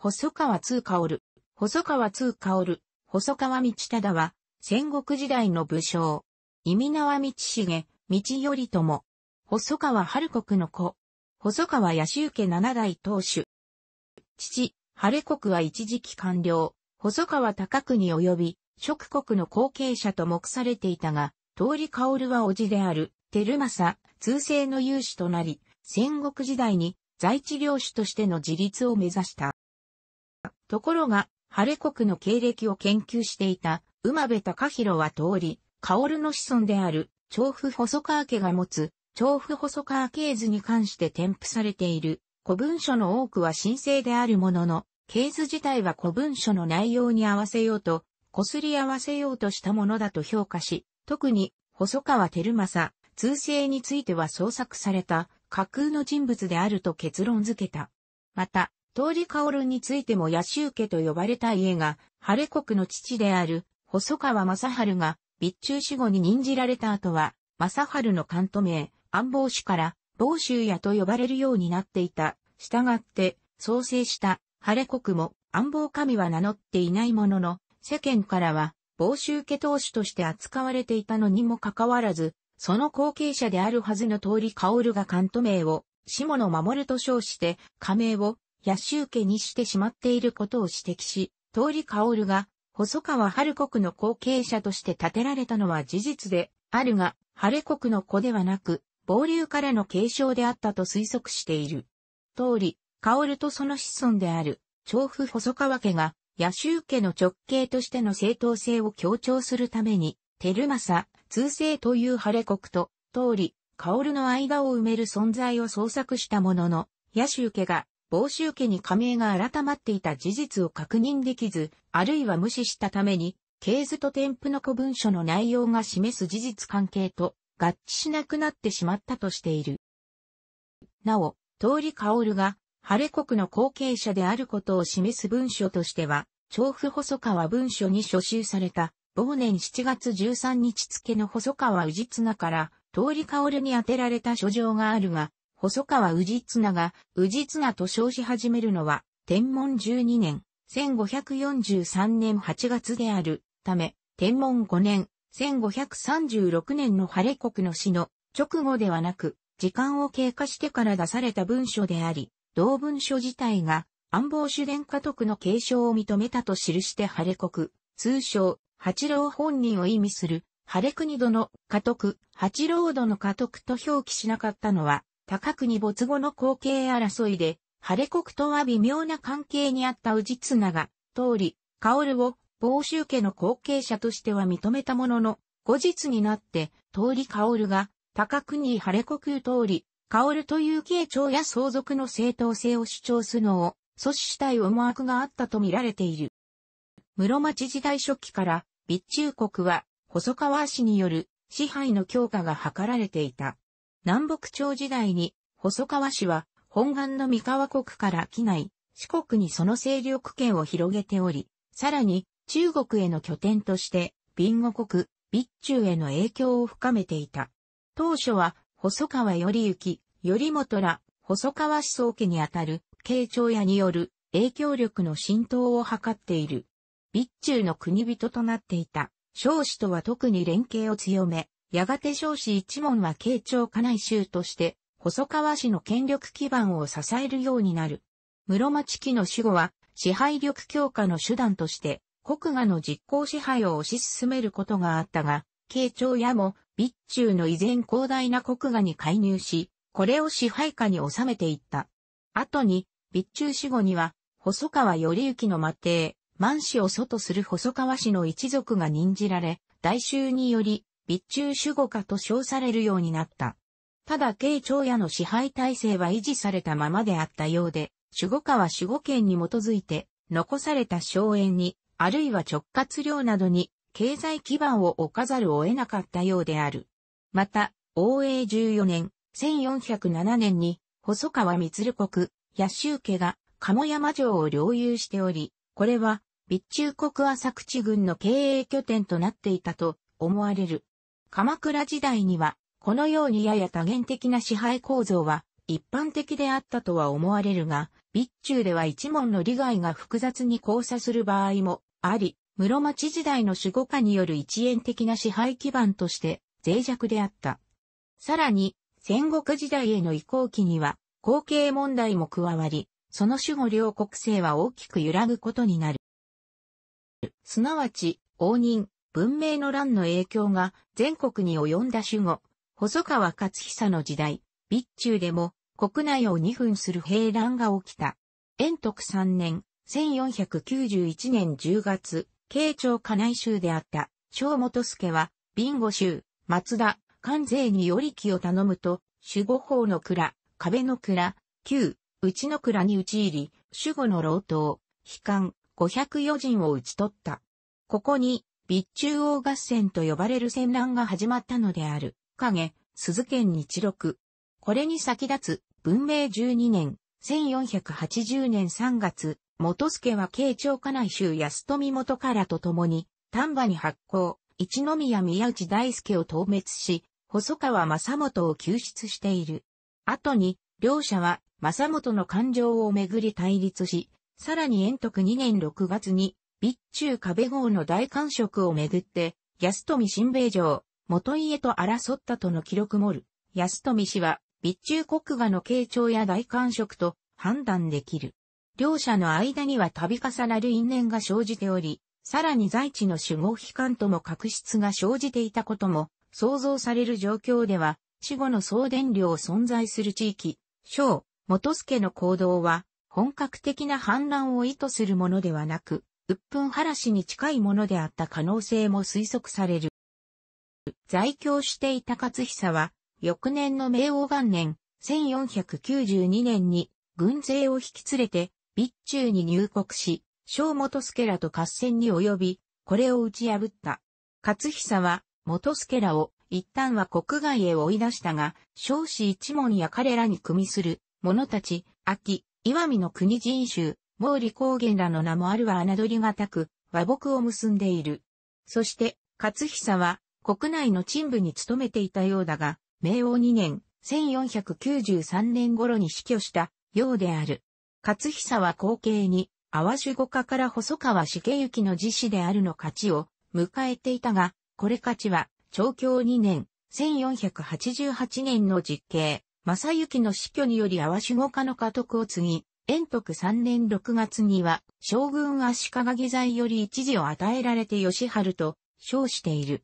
細川通薫、細川通薫、細川道忠は、戦国時代の武将。意味縄道重、道頼朝。細川春国の子。細川康受七代当主。父、晴国は一時期官僚。細川高国及び、諸国の後継者と目されていたが、通り薫は叔父である、照政、通政の勇士となり、戦国時代に在地領主としての自立を目指した。ところが、晴れ国の経歴を研究していた、馬部隆弘は通り、薫の子孫である、調布細川家が持つ、調布細川系図に関して添付されている、古文書の多くは神聖であるものの、系図自体は古文書の内容に合わせようと、こすり合わせようとしたものだと評価し、特に、細川照正、通世については創作された架空の人物であると結論付けた。また、通り薫についても野州家と呼ばれた家が、晴れ国の父である、細川正春が、備中死後に任じられた後は、正春の関東名、安房氏から、房州屋と呼ばれるようになっていた。したがって、創生した、晴れ国も、安房神は名乗っていないものの、世間からは、房州家当主として扱われていたのにもかかわらず、その後継者であるはずの通り薫が関東名を、下野守と称して、加盟を野州家にしてしまっていることを指摘し、通り薫が、細川春国の後継者として建てられたのは事実で、あるが、晴国の子ではなく、暴流からの継承であったと推測している。通り、薫とその子孫である、調布細川家が、野州家の直系としての正当性を強調するために、照ル通世という晴れ国と、通り、薫の間を埋める存在を創作したものの、野州家が房州家に加盟が改まっていた事実を確認できず、あるいは無視したために、ー図と添付の古文書の内容が示す事実関係と合致しなくなってしまったとしている。なお、通り薫が、晴れ国の後継者であることを示す文書としては、調布細川文書に書集された、某年7月13日付の細川氏綱から、通り薫に宛てられた書状があるが、細川氏綱が、氏綱と称し始めるのは、天文12年、1543年8月である、ため、天文5年、1536年の晴れ国の死の直後ではなく、時間を経過してから出された文書であり、同文書自体が安房主殿家督の継承を認めたと記して晴れ国、通称、八郎本人を意味する、晴れ国殿家督、八郎殿家督と表記しなかったのは、高国没後の後継争いで、晴れ国とは微妙な関係にあった氏綱が、通り、薫を、房州家の後継者としては認めたものの、後日になって、通り薫が、高国晴れ国通り、薫という慶長や相続の正当性を主張するのを、阻止したい思惑があったと見られている。室町時代初期から、備中国は、細川氏による支配の強化が図られていた。南北朝時代に、細川氏は、本願の三河国から機内、四国にその勢力圏を広げており、さらに、中国への拠点として、ビゴ国、備中への影響を深めていた。当初は、細川頼行、頼元ら、細川思想家にあたる、慶長屋による影響力の浸透を図っている。備中の国人となっていた、少子とは特に連携を強め、やがて少子一門は慶長家内衆として、細川氏の権力基盤を支えるようになる。室町期の死後は、支配力強化の手段として、国家の実効支配を推し進めることがあったが、慶長やも、備中の依然広大な国家に介入し、これを支配下に収めていった。後に、備中死後には、細川頼之の末帝、満氏を祖とする細川氏の一族が任じられ、大衆により、備中守護下と称されるようになった。ただ慶長屋の支配体制は維持されたままであったようで、守護下は守護権に基づいて、残された荘園に、あるいは直轄領などに、経済基盤を置かざるを得なかったようである。また、応永14年、1407年に、細川光国、八州家が、鴨山城を領有しており、これは、備中国浅口軍の経営拠点となっていたと思われる。鎌倉時代には、このようにやや多元的な支配構造は一般的であったとは思われるが、備中では一門の利害が複雑に交差する場合もあり、室町時代の守護下による一円的な支配基盤として脆弱であった。さらに、戦国時代への移行期には、後継問題も加わり、その守護両国勢は大きく揺らぐことになる。すなわち、応仁、文明の乱の影響が全国に及んだ主語、細川勝久の時代、備中でも国内を2分する兵乱が起きた。延徳3年、1491年10月、慶長家内州であった、小本助は、貧乏州、松田、関税により気を頼むと、守護法の蔵、壁の蔵、旧、内の蔵に打ち入り、守護の老頭、悲観、504人を討ち取った。ここに、備中央合戦と呼ばれる戦乱が始まったのである、影、鈴剣日録。これに先立つ、文明12年、1480年3月、元助は慶長家内州安富元からと共に、丹波に発行、一宮宮内大輔を討滅し、細川正元を救出している。後に、両者は正元の感情をめぐり対立し、さらに延徳2年6月に備中壁号の大官職をめぐって、安富新米城、元家と争ったとの記録もる。安富氏は、備中国画の慶長や大官職と判断できる。両者の間には度重なる因縁が生じており、さらに在地の守護機関とも確執が生じていたことも想像される状況では、死後の送電量存在する地域、小、元助の行動は、本格的な反乱を意図するものではなく、鬱憤らしに近いものであった可能性も推測される。在京していた勝久は、翌年の明王元年、1492年に軍勢を引き連れて、備中に入国し、小元助らと合戦に及び、これを打ち破った。勝久は、元助らを一旦は国外へ追い出したが、少子一門や彼らに組みする者たち、秋、岩見の国人衆、毛利高原らの名もあるは侮りがたく、和睦を結んでいる。そして、勝久は、国内の陳部に勤めていたようだが、明王2年、1493年頃に死去した、ようである。勝久は後継に、淡守五家から細川重行の自死であるの勝ちを迎えていたが、これ勝ちは、長教2年、1488年の実刑、正行の死去により淡守五家の家督を継ぎ、延徳三年六月には、将軍足利義在より一時を与えられて吉春と称している。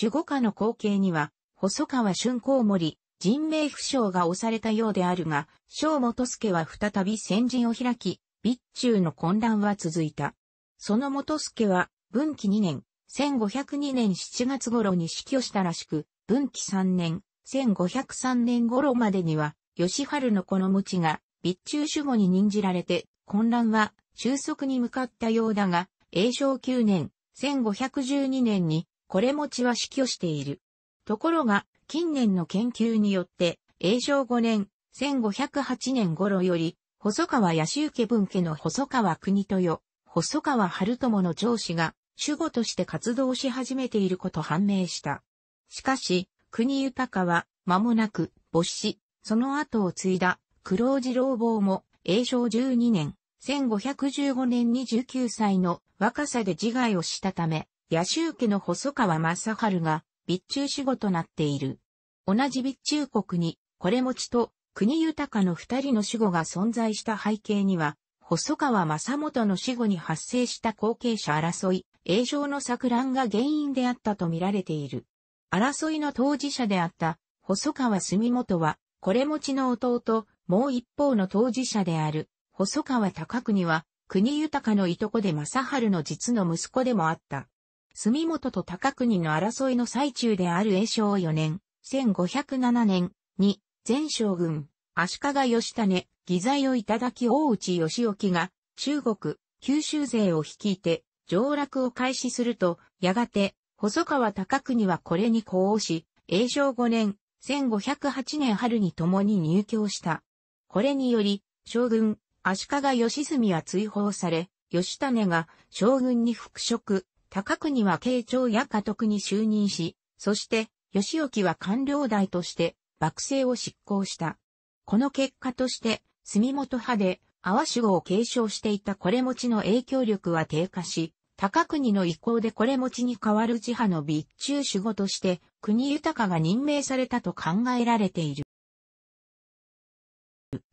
守護下の後継には、細川春光森、人命不詳が押されたようであるが、小元助は再び先陣を開き、備中の混乱は続いた。その元助は、文紀二年、1502年7月頃に死去したらしく、文紀三年、1503年頃までには、吉春のこの無知が、備中守護に任じられて、混乱は収束に向かったようだが、永正9年、1512年に、これ持ちは死去している。ところが、近年の研究によって、永正5年、1508年頃より、細川康受分家の細川国豊、細川春友の上司が、守護として活動し始めていること判明した。しかし、国豊は、間もなく、没死、その後を継いだ、黒字老坊も、永正12年、1515年29歳の若さで自害をしたため、野州家の細川正春が、備中死後となっている。同じ備中国に、これ持ちと、国豊かの二人の死後が存在した背景には、細川正元の死後に発生した後継者争い、栄正の錯乱が原因であったと見られている。争いの当事者であった細川住元は、これ持ちの弟、もう一方の当事者である、細川高国は、国豊のいとこで正春の実の息子でもあった。住本と高国の争いの最中である栄正4年、1507年に、前将軍、足利義種、義罪をいただき大内義興が、中国、九州勢を率いて、上落を開始すると、やがて、細川高国はこれに呼応し、栄正5年、1508年春に共に入居した。これにより、将軍、足利義澄は追放され、義種が将軍に復職、高国は慶長や家督に就任し、そして、義興は官僚代として、幕政を執行した。この結果として、住本派で、阿波守護を継承していたこれ持ちの影響力は低下し、高国の意向でこれ持ちに代わる自派の備中守護として、国豊が任命されたと考えられている。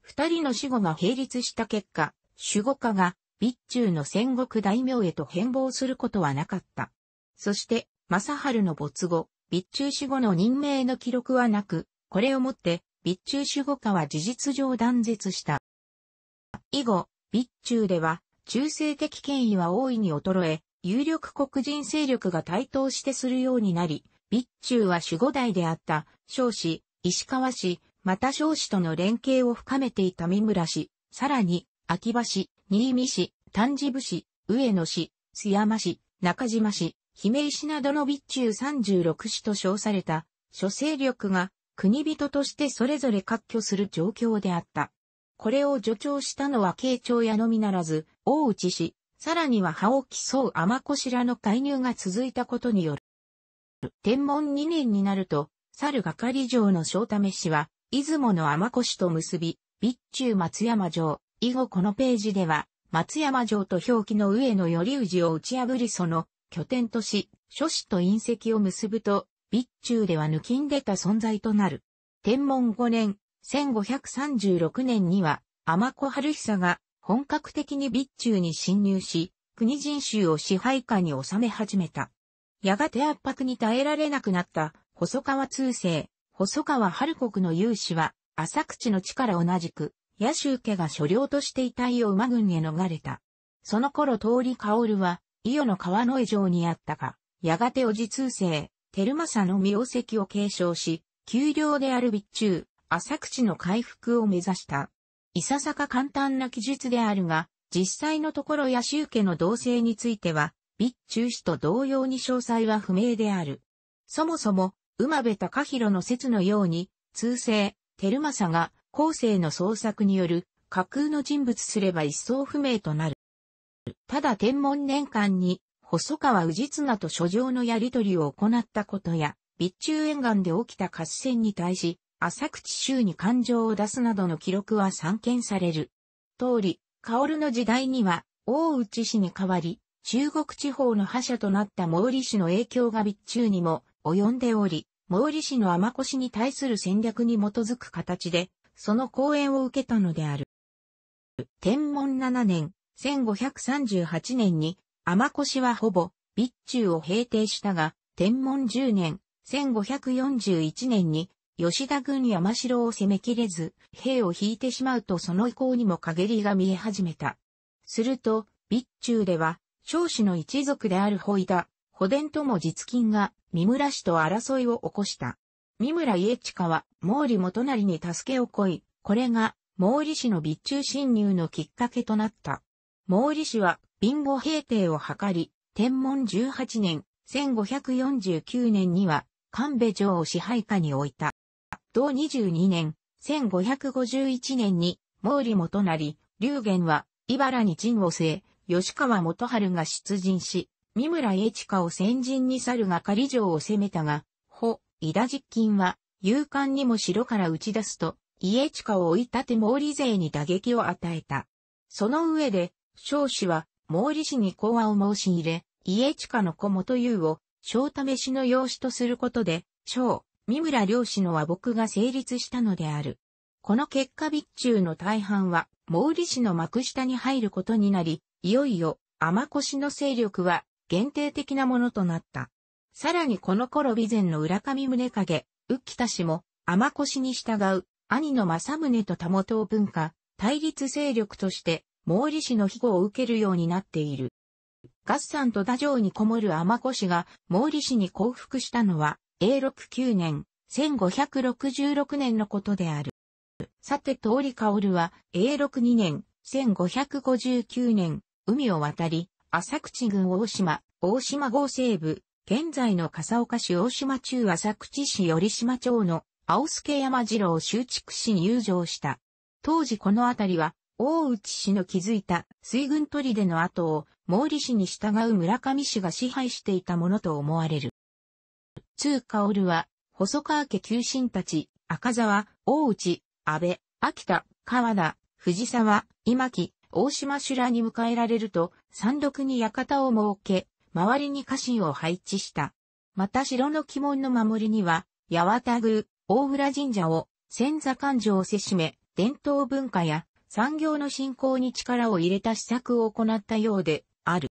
二人の死後が並立した結果、守護家が備中の戦国大名へと変貌することはなかった。そして、正春の没後、備中守護の任命の記録はなく、これをもって、備中守護家は事実上断絶した。以後、備中では、中性的権威は大いに衰え、有力黒人勢力が台頭してするようになり、備中は守護代であった、少子、石川氏、また少子との連携を深めていた三村氏、さらに、秋葉市、新見市、丹治部市、上野市、須山市、中島市、姫石などの備中36市と称された、諸勢力が国人としてそれぞれ割拠する状況であった。これを助長したのは慶長屋のみならず、大内氏、さらには葉を競う天子らの介入が続いたことによる。天文2年になると、猿係城の正為氏は、出雲の天越と結び、備中松山城。以後このページでは、松山城と表記の上の頼氏を打ち破りその拠点とし、諸子と隕石を結ぶと、備中では抜きんでた存在となる。天文5年、1536年には、天子春久が本格的に備中に侵入し、国人衆を支配下に収め始めた。やがて圧迫に耐えられなくなった細川通政、細川春国の勇士は、浅口の地から同じく、野州家が所領として遺体を馬軍へ逃れた。その頃通り薫は、伊予の川の江城にあったが、やがておじ通世、テルマサの名跡を継承し、丘陵である備中、浅口の回復を目指した。いささか簡単な記述であるが、実際のところ野州家の同性については、備中氏と同様に詳細は不明である。そもそも、馬部隆弘の説のように、通世、テルマサが、後世の創作による架空の人物すれば一層不明となる。ただ天文年間に、細川氏綱と書状のやり取りを行ったことや、備中沿岸で起きた合戦に対し、浅口州に感情を出すなどの記録は散見される。通り、薫の時代には、大内氏に代わり、中国地方の覇者となった毛利氏の影響が備中にも及んでおり、毛利氏の天越に対する戦略に基づく形で、その講演を受けたのである。天文7年、1538年に、天越はほぼ、備中を平定したが、天文10年、1541年に、吉田軍山城を攻めきれず、兵を引いてしまうとその意向にも陰りが見え始めた。すると、備中では、少子の一族である保田、保伝とも実金が、三村氏と争いを起こした。三村家近は毛利元成に助けをこい、これが毛利氏の備中侵入のきっかけとなった。毛利氏は貧乏平定を図り、天文18年、1549年には神戸城を支配下に置いた。同22年、1551年に毛利元成、龍玄は、茨に陣を据え、吉川元春が出陣し、三村栄家を先陣に去るが狩城を攻めたが、ほ、伊田実金は、勇敢にも城から打ち出すと、家下を追い立て毛利勢に打撃を与えた。その上で、少子は、毛利氏に講和を申し入れ、家下の子元優を、小試しの養子とすることで、小、三村良氏の和睦が成立したのである。この結果備中の大半は、毛利氏の幕下に入ることになり、いよいよ、天越の勢力は、限定的なものとなった。さらにこの頃備前の浦上宗影、浮田氏も、天越に従う、兄の正宗と多元を文化、対立勢力として、毛利氏の庇護を受けるようになっている。合算と太城にこもる天越が毛利氏に降伏したのは、永禄9年、1566年のことである。さて、通り薫は、永禄2年、1559年、海を渡り、浅口郡大島、大島号西部、現在の笠岡市大島中浅口市寄島町の青助山次郎修築市に入城した。当時この辺りは、大内氏の築いた水軍砦の後を毛利氏に従う村上氏が支配していたものと思われる。通薫は、細川家旧臣たち、赤沢、大内、安倍、秋田、川田、藤沢、今木、大島修羅に迎えられると、山麓に館を設け、周りに家臣を配置した。また城の鬼門の守りには、八幡宮、大浦神社を、千座勘定をせしめ、伝統文化や産業の振興に力を入れた施策を行ったようである。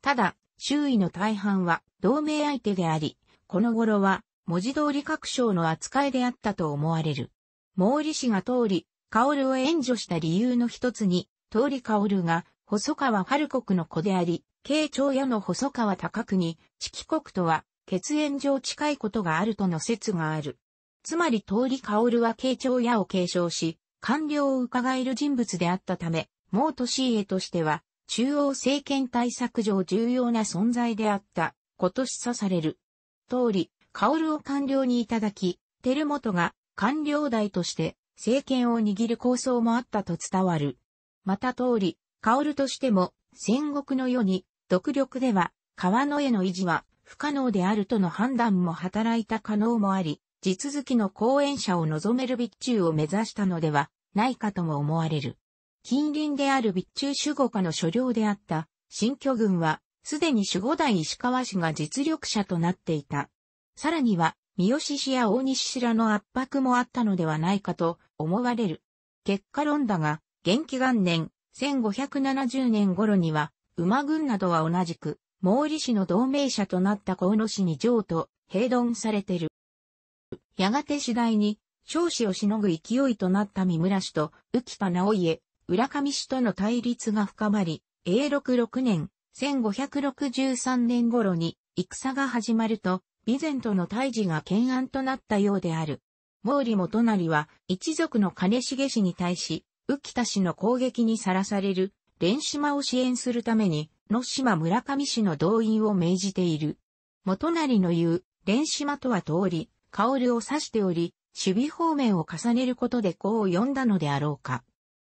ただ、周囲の大半は同盟相手であり、この頃は文字通り各省の扱いであったと思われる。毛利氏が通り、薫を援助した理由の一つに、通り薫が細川春国の子であり、慶長屋の細川高国、四季国とは、血縁上近いことがあるとの説がある。つまり通り薫は慶長屋を継承し、官僚を伺える人物であったため、毛年家としては、中央政権対策上重要な存在であった、こと示唆される。通り、薫を官僚にいただき、照本が官僚代として政権を握る構想もあったと伝わる。また通り、薫としても、戦国の世に、独力では、川野への維持は不可能であるとの判断も働いた可能もあり、地続きの後援者を望める備中を目指したのではないかとも思われる。近隣である備中守護下の所領であった新居軍は、すでに守護代石川氏が実力者となっていた。さらには、三好氏や大西氏らの圧迫もあったのではないかと思われる。結果論だが、元気元年、1570年頃には、馬軍などは同じく、毛利氏の同盟者となった河野氏に譲渡、平丼されてる。やがて次第に、少子をしのぐ勢いとなった三村氏と、浮田直家、浦上氏との対立が深まり、永禄6年、1563年頃に、戦が始まると、備前との対峙が懸案となったようである。毛利元成は、一族の金重氏に対し、浮田氏の攻撃にさらされる、連島を支援するために、野島村上氏の動員を命じている。元成の言う、連島とは通り、薫を指しており、守備方面を重ねることでこう呼んだのであろうか。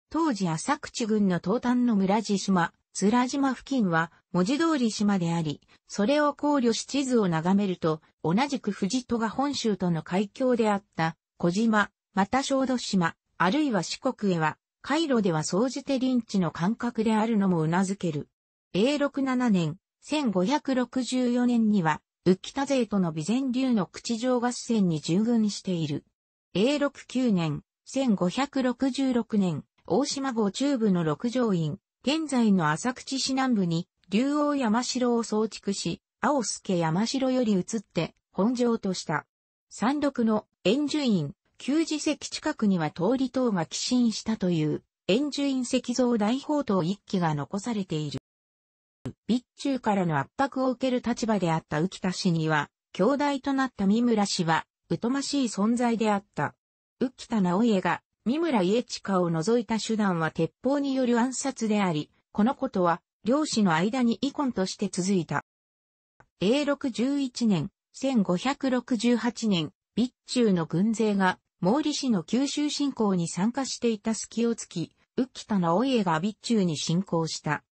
当時浅口郡の東端の村地島、津良島付近は文字通り島であり、それを考慮し地図を眺めると、同じく富士戸が本州との海峡であった小島、また小豆島、あるいは四国へは回路では総じてン地の感覚であるのも頷ける。A67 年、1564年には、浮田勢との備前流の口上合戦に従軍している。A69 年、1566年、大島号中部の六条院、現在の浅口市南部に、竜王山城を創築し、青助山城より移って、本城とした。三陸の円樹院、旧寺石近くには通り等が寄進したという円珠院石像大宝塔一揆が残されている。備中からの圧迫を受ける立場であった浮田氏には、兄弟となった三村氏は、疎ましい存在であった。浮田直家が、三村家近を除いた手段は鉄砲による暗殺であり、このことは、両氏の間に遺恨として続いた。永禄11年、1568年、備中の軍勢が毛利氏の九州侵攻に参加していた隙をつき、浮田直家が備中に侵攻した。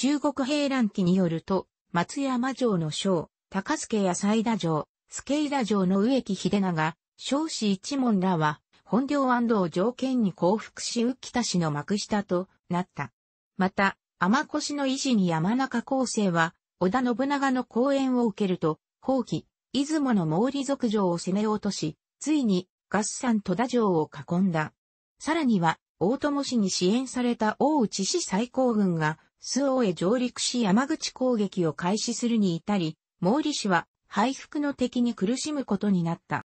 中国兵乱記によると、松山城の将、高助や西田城、助井田城の植木秀長、少子一門らは、本領安を条件に降伏し浮田氏の幕下となった。また、天越の維持に山中高生は、織田信長の講演を受けると、放棄、出雲の毛利族城を攻め落とし、ついに月山戸田城を囲んだ。さらには、大友氏に支援された大内氏最高軍が、周防へ上陸し山口攻撃を開始するに至り、毛利氏は敗北の敵に苦しむことになった。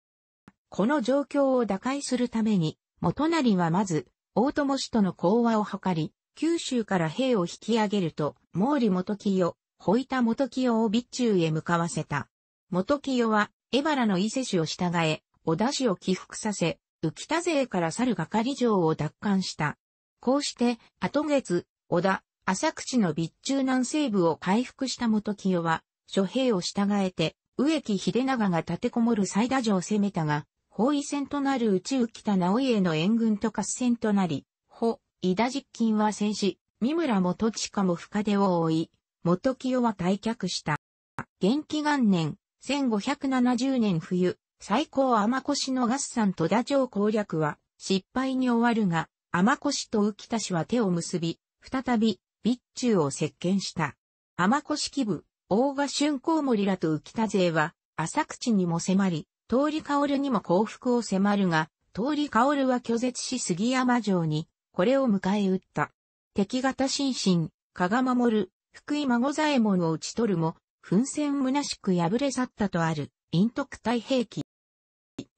この状況を打開するために、元成はまず、大友氏との講和を図り、九州から兵を引き上げると、毛利元清、保板元清を備中へ向かわせた。元清は、江原の伊勢氏を従え、織田氏を起伏させ、浮田勢から去る係城を奪還した。こうして、後月、織田、浅口の備中南西部を回復した元清は、諸兵を従えて、植木秀長が立てこもる西田城を攻めたが、包囲戦となるうち浮田直家の援軍と合戦となり、保、伊田実金は戦死、三村元親も深手を追い、元清は退却した。元気元年、1570年冬、最高天越の合算戸田城攻略は失敗に終わるが、天越と浮田氏は手を結び、再び、備中を席巻した。天越基部、大賀春光森らと浮田勢は、浅口にも迫り、通り薫にも降伏を迫るが、通り薫は拒絶し杉山城に、これを迎え撃った。敵方心身、加賀守、福井孫左衛門を討ち取るも、奮戦虚しく敗れ去ったとある、陰徳太平記。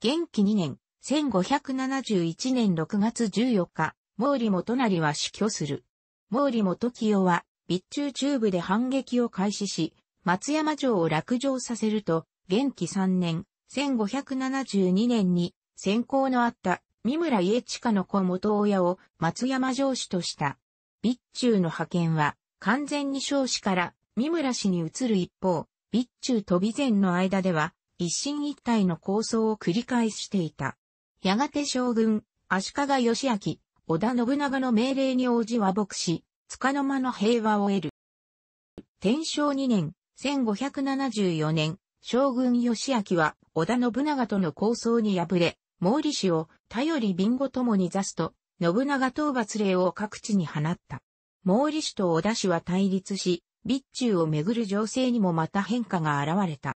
元気2年、1571年6月14日、毛利元就は死去する。毛利元清は、備中中部で反撃を開始し、松山城を落城させると、元気3年、1572年に、先行のあった三村家近の子元親を松山城主とした。備中の派遣は、完全に少子から三村氏に移る一方、備中と備前の間では、一進一退の構想を繰り返していた。やがて将軍、足利義明、織田信長の命令に応じ和睦し、束の間の平和を得る。天正2年、1574年、将軍義明は織田信長との構想に敗れ、毛利氏を頼りビンゴともに座すと、信長討伐令を各地に放った。毛利氏と織田氏は対立し、備中をめぐる情勢にもまた変化が現れた。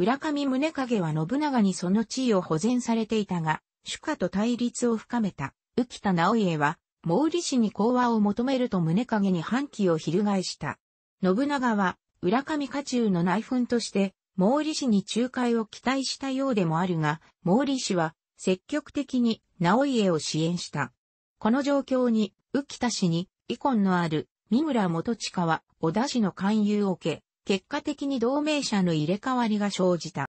浦上宗影は信長にその地位を保全されていたが、主家と対立を深めた、浮田直家は、毛利氏に講和を求めると宗影に反旗を翻した。信長は、浦上家中の内紛として、毛利氏に仲介を期待したようでもあるが、毛利氏は、積極的に直家を支援した。この状況に、浮田氏に、遺恨のある、三村元親は、小田氏の勧誘を受け、結果的に同盟者の入れ替わりが生じた。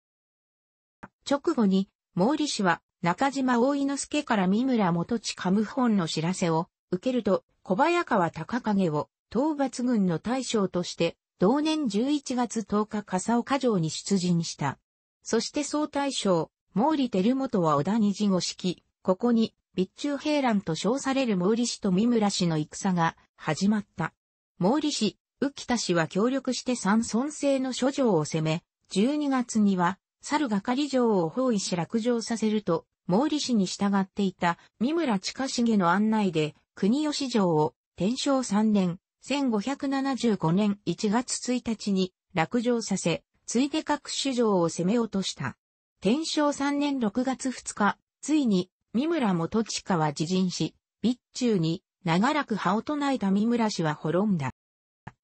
直後に、毛利氏は中島大井之助から三村元地カム本の知らせを受けると、小早川隆景を討伐軍の大将として、同年11月10日笠岡城に出陣した。そして総大将、毛利輝元は織田にを後き、ここに、備中平乱と称される毛利氏と三村氏の戦が始まった。毛利氏、浮田氏は協力して三尊制の諸城を攻め、12月には、猿が狩城を包囲し落城させると、毛利氏に従っていた三村近重の案内で、国吉城を、天正3年、1575年1月1日に落城させ、ついで各首城を攻め落とした。天正3年6月2日、ついに、三村元近は自陣し、備中に、長らく羽を唱えた三村氏は滅んだ。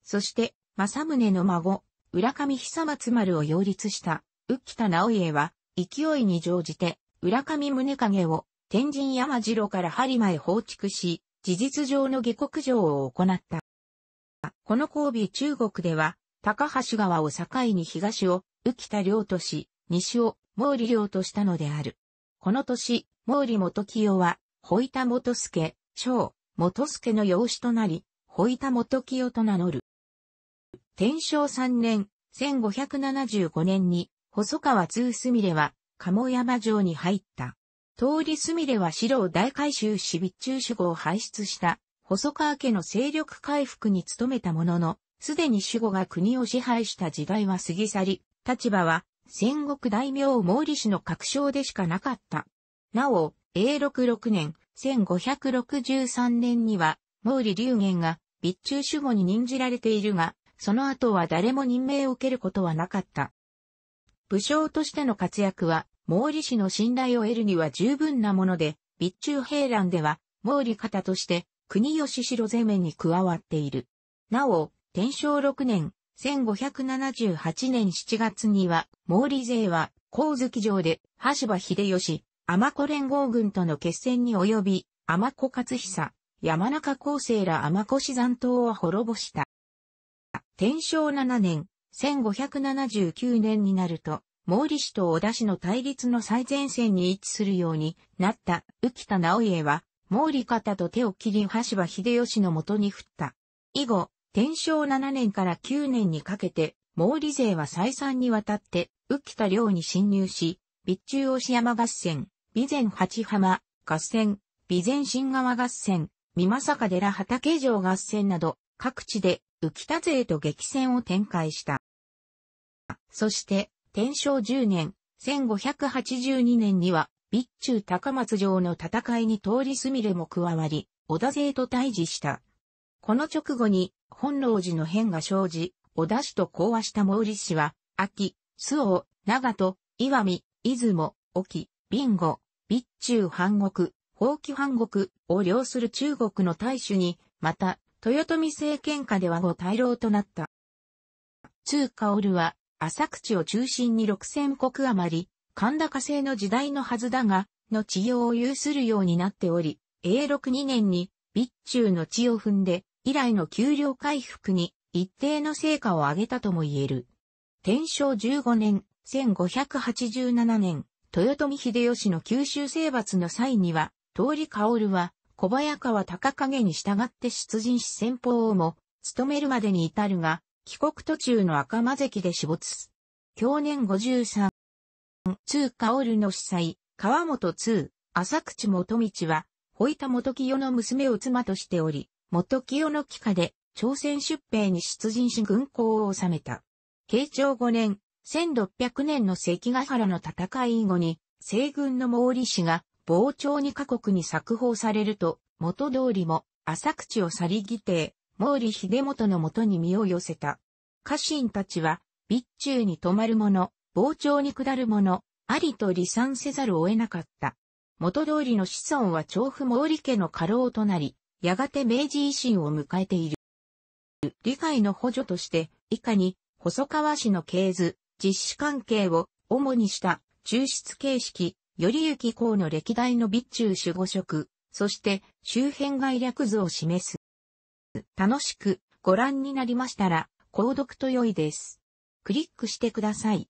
そして、正宗の孫、浦上久松丸を擁立した、浮田直家は、勢いに乗じて、浦上宗影を、天神山城から針間へ放逐し、事実上の下国城を行った。この交尾中国では、高橋川を境に東を、浮田領とし、西を毛利領としたのである。この年、毛利元清は、保田元助、小、元助の養子となり、保田元清と名乗る。天正3年、1575年に、細川通すみれは、鴨山城に入った。通りすみれは白を大改修し備中守護を排出した、細川家の勢力回復に努めたものの、すでに守護が国を支配した時代は過ぎ去り、立場は戦国大名毛利氏の確証でしかなかった。なお、永禄6年、1563年には、毛利流元が備中守護に任じられているが、その後は誰も任命を受けることはなかった。武将としての活躍は、毛利氏の信頼を得るには十分なもので、備中兵乱では、毛利方として、国吉城攻めに加わっている。なお、天正6年、1578年7月には、毛利勢は、光月城で、橋場秀吉、天子連合軍との決戦に及び、天子勝久、山中厚生ら天子死残党を滅ぼした。天正7年、1579年になると、毛利氏と小田氏の対立の最前線に位置するようになった浮田直家は、毛利方と手を切り羽柴秀吉の元に振った。以後、天正7年から9年にかけて、毛利勢は再三にわたって、浮田領に侵入し、備中押山合戦、備前八浜合戦、備前新川合戦、三正寺畑城合戦など、各地で浮田勢と激戦を展開した。そして、天正10年、1582年には、備中高松城の戦いに通りすみれも加わり、織田勢と対峙した。この直後に、本能寺の変が生じ、織田氏と講和した毛利氏は、秋、周王、長門、岩見、出雲、沖、備後、備中半国、宝器半国を領する中国の大主に、また、豊臣政権下では後大老となった。通薫は、浅口を中心に6000国余り、神高制の時代のはずだが、の治療を有するようになっており、永禄2年に、備中の地を踏んで、以来の給料回復に、一定の成果を上げたとも言える。天正15年、1587年、豊臣秀吉の九州征伐の際には、通り薫は、小早川高影に従って出陣し先方をも、務めるまでに至るが、帰国途中の赤間関で死没。去年53、通ルの司祭、川本通、浅口元道は、いた元清の娘を妻としており、元清の帰化で、朝鮮出兵に出陣し軍港を治めた。慶長5年、1600年の関ヶ原の戦い後に、西軍の毛利氏が傍聴にカ国に作法されると、元通りも、浅口を去りぎて、毛利秀元のもとに身を寄せた。家臣たちは、備中に泊まる者、傍聴に下る者、ありと離散せざるを得なかった。元通りの子孫は調布毛利家の家老となり、やがて明治維新を迎えている。理解の補助として、以下に、細川氏の系図、実施関係を主にした抽出形式、頼幸公の歴代の備中守護職、そして周辺概略図を示す。楽しくご覧になりましたら、購読と良いです。クリックしてください。